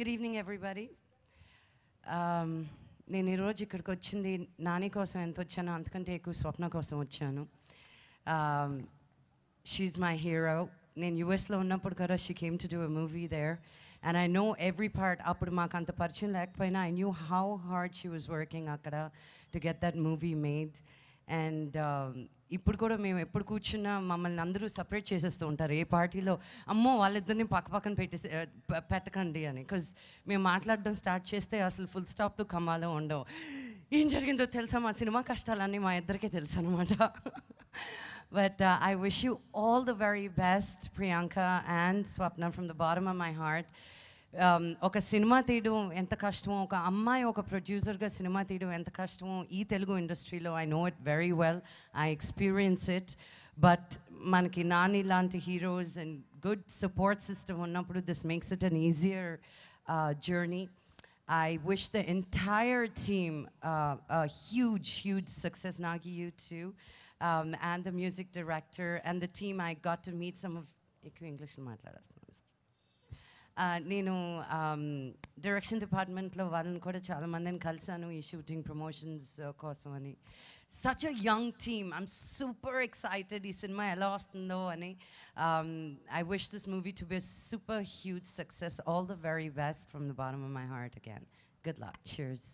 Good evening everybody నేను ఈరోజు ఇక్కడికి వచ్చింది నాని కోసం ఎంత వచ్చానో అంతకంటే ఎక్కువ స్వప్న కోసం వచ్చాను షీఈ్ మై హీరో నేను యుఎస్లో ఉన్నప్పుడు కదా she came to do a movie there and I know every part అప్పుడు మాకు అంత పరిచయం లేకపోయినా I knew how hard she was working అక్కడ to get that movie made and ఇప్పుడు కూడా మేము ఎప్పుడు కూర్చున్నా మమ్మల్ని అందరూ సపరేట్ చేసేస్తూ ఉంటారు ఏ పార్టీలో అమ్మో వాళ్ళిద్దరిని పక్క పక్కన పెట్టేసి పెట్టకండి అని బికాజ్ మేము మాట్లాడడం స్టార్ట్ చేస్తే అసలు ఫుల్ స్టాప్లు కమాలో ఉండవు ఏం జరిగిందో తెలుసా మా సినిమా కష్టాలన్నీ మా ఇద్దరికే తెలుసు అనమాట but I wish you all the very best Priyanka and Swapna from the bottom of my heart ఒక సినిమా తీయడం ఎంత కష్టమో ఒక అమ్మాయి ఒక ప్రొడ్యూసర్గా సినిమా తీయడం ఎంత కష్టమో ఈ తెలుగు ఇండస్ట్రీలో I know it very well I experience it but మనకి నాని లాంటి heroes and good support system ఉన్నప్పుడు this makes it an easier journey I wish the entire team uh, a huge, huge success, Nagi, you too, um, and the music director and the team. I got to meet some of. English and నేను direction డిపార్ట్మెంట్లో వాళ్ళని కూడా చాలామందిని కలిశాను ఈ shooting promotions కోసం అని such a young team I'm super excited ఈ సినిమా ఎలా వస్తుందో అని I wish this movie to be super huge success all the very best from the bottom of my heart again good luck cheers